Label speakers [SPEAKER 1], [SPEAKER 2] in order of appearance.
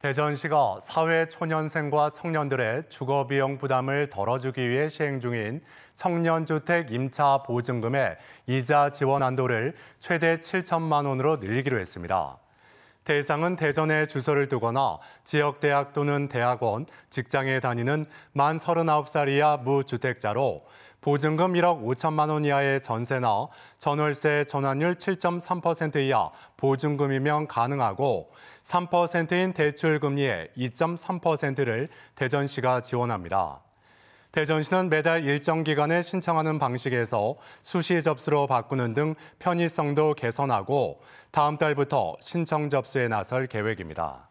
[SPEAKER 1] 대전시가 사회초년생과 청년들의 주거비용 부담을 덜어주기 위해 시행 중인 청년주택 임차 보증금의 이자 지원 한도를 최대 7천만 원으로 늘리기로 했습니다. 대상은 대전에 주소를 두거나 지역 대학 또는 대학원, 직장에 다니는 만 39살 이하 무주택자로 보증금 1억 5천만 원 이하의 전세나 전월세 전환율 7.3% 이하 보증금이면 가능하고 3%인 대출 금리의 2.3%를 대전시가 지원합니다. 대전시는 매달 일정 기간에 신청하는 방식에서 수시 접수로 바꾸는 등 편의성도 개선하고 다음 달부터 신청 접수에 나설 계획입니다.